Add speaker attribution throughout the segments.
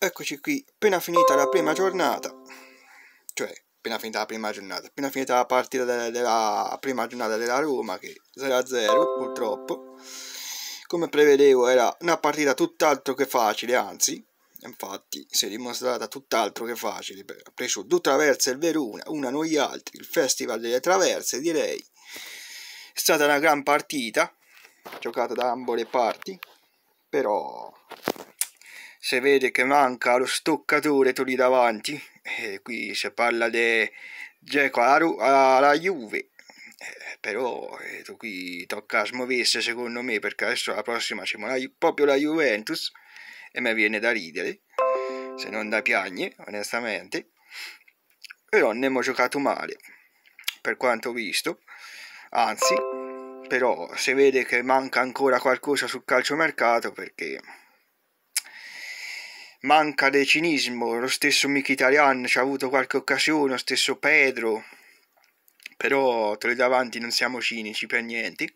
Speaker 1: Eccoci qui, appena finita la prima giornata, cioè appena finita la prima giornata, appena finita la partita della, della prima giornata della Roma che 0-0 purtroppo, come prevedevo era una partita tutt'altro che facile, anzi, infatti si è dimostrata tutt'altro che facile, ha preso due traverse il Verona, una noi altri, il Festival delle Traverse direi, è stata una gran partita, giocata da ambo le parti, però se vede che manca lo stoccatore tu lì davanti e qui si parla di Geco alla, alla Juve eh, però eh, tu qui tocca smuoversi secondo me perché adesso la prossima c'è proprio la Juventus e mi viene da ridere se non da piagne onestamente però ne abbiamo giocato male per quanto ho visto anzi però se vede che manca ancora qualcosa sul calciomercato perché manca di cinismo, lo stesso Mick Mkhitaryan ci ha avuto qualche occasione, lo stesso Pedro, però tra i davanti non siamo cinici per niente.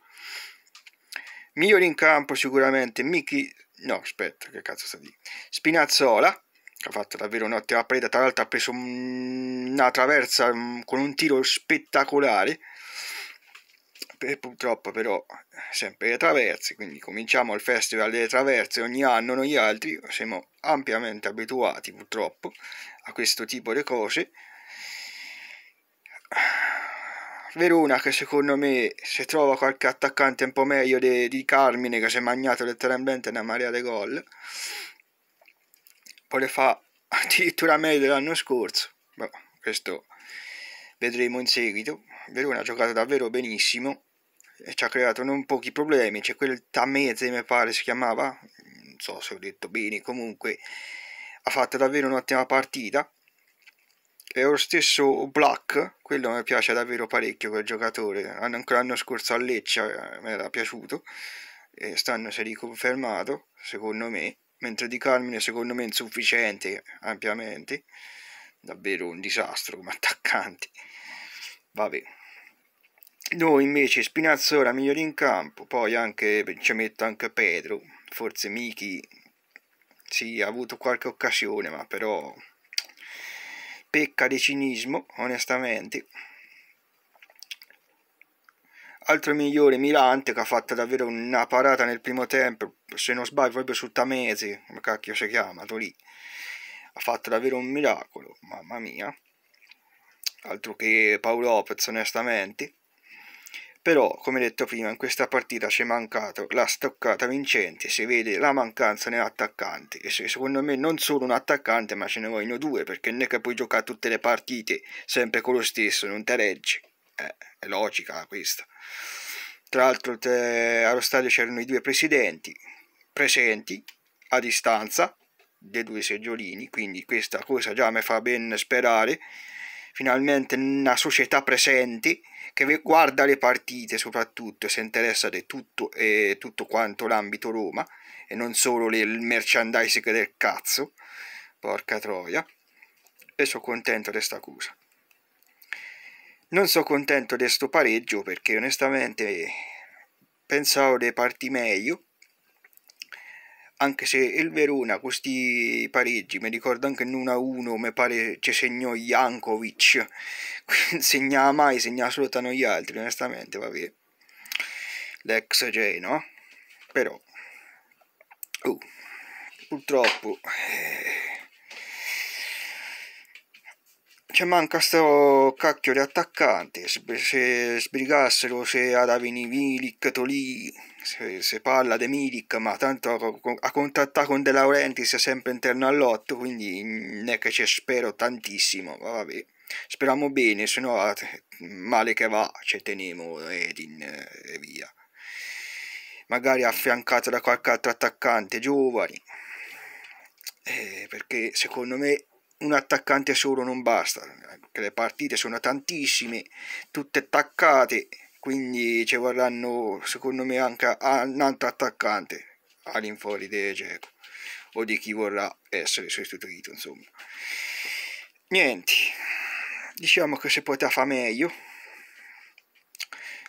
Speaker 1: Migliore in campo sicuramente Miki, no aspetta che cazzo sta di Spinazzola, che ha fatto davvero un'ottima preda, tra l'altro ha preso una traversa mm, con un tiro spettacolare, e purtroppo però sempre le traverse, quindi cominciamo il Festival delle Traverse ogni anno noi altri, siamo ampiamente abituati purtroppo a questo tipo di cose. Verona che secondo me se trova qualche attaccante un po' meglio di, di Carmine che si è magnato letteralmente una marea di gol, poi le fa addirittura meglio dell'anno scorso, Beh, questo vedremo in seguito. Verona ha giocato davvero benissimo ci ha creato non pochi problemi. C'è quel Tamese, mi pare si chiamava, non so se ho detto bene, comunque ha fatto davvero un'ottima partita. E lo stesso Black, quello mi piace davvero parecchio quel giocatore, anche l'anno scorso a Leccia eh, mi era piaciuto, e stanno si è riconfermato, secondo me, mentre Di Carmine secondo me insufficiente, ampiamente, davvero un disastro come attaccante. Vabbè, noi invece Spinazzola migliore in campo, poi anche, ci metto anche Pedro, forse Miki sì, ha avuto qualche occasione, ma però pecca di cinismo, onestamente. Altro migliore Mirante che ha fatto davvero una parata nel primo tempo, se non sbaglio proprio su Tamesi, come cacchio si chiama, lì. Ha fatto davvero un miracolo, mamma mia. Altro che Paolo Lopez, onestamente però come detto prima in questa partita c'è mancato la stoccata vincente, si vede la mancanza nell'attaccante e secondo me non solo un attaccante ma ce ne vogliono due perché non è che puoi giocare tutte le partite sempre con lo stesso, non te reggi, eh, è logica questa. Tra l'altro te, allo stadio c'erano i due presidenti presenti a distanza dei due seggiolini, quindi questa cosa già mi fa ben sperare finalmente una società presente che guarda le partite soprattutto e si interessa di tutto, eh, tutto quanto l'ambito Roma e non solo le, il merchandising del cazzo, porca troia, e sono contento di questa cosa. Non sono contento di questo pareggio perché onestamente pensavo di partire meglio anche se il Verona questi pareggi mi ricordo anche in 1-1 mi pare ci segnò Jankovic segnava mai segna soltanto noi altri onestamente vabbè l'ex J no? però uh, purtroppo eh, ci manca sto cacchio di attaccante se, se sbrigassero se Aravini Vilic Tolì se, se parla De Milik, ma tanto a contattare con De Laurentiis è sempre interno all'otto, quindi non è che ci spero tantissimo, ma vabbè. Speriamo bene, se no male che va, ci teniamo Edin e via. Magari affiancato da qualche altro attaccante giovani. Eh, perché secondo me un attaccante solo non basta, le partite sono tantissime, tutte attaccate, quindi ci vorranno secondo me anche un altro attaccante all'infuori di Geco o di chi vorrà essere sostituito insomma niente diciamo che si poteva fare meglio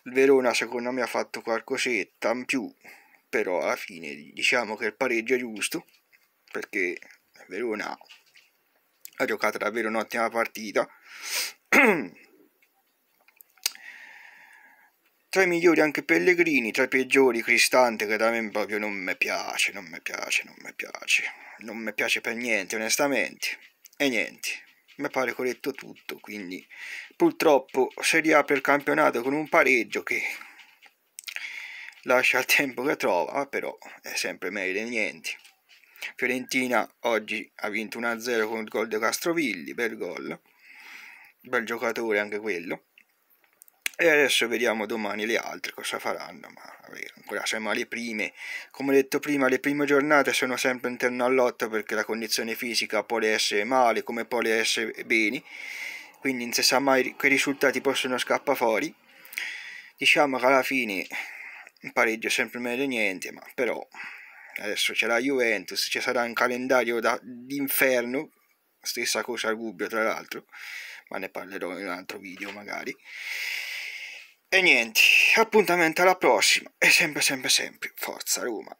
Speaker 1: il Verona secondo me ha fatto qualcosetta in più però alla fine diciamo che il pareggio è giusto perché Verona ha giocato davvero un'ottima partita tra i migliori anche Pellegrini, tra i peggiori Cristante, che da me proprio non mi piace, non mi piace, non mi piace, non mi piace per niente, onestamente. E niente, mi pare corretto tutto, quindi purtroppo si riapre il campionato con un pareggio che lascia il tempo che trova, però è sempre meglio di niente. Fiorentina oggi ha vinto 1-0 con il gol di Castrovilli, bel gol, bel giocatore anche quello e adesso vediamo domani le altre cosa faranno ma vabbè, ancora siamo alle prime come detto prima le prime giornate sono sempre interno all'otto perché la condizione fisica può le essere male come può le essere bene quindi non si sa mai che risultati possono scappare fuori diciamo che alla fine un pareggio è sempre meglio di niente ma però adesso c'è la Juventus ci sarà un calendario d'inferno stessa cosa al Gubbio tra l'altro ma ne parlerò in un altro video magari e niente, appuntamento alla prossima e sempre sempre sempre, forza Roma.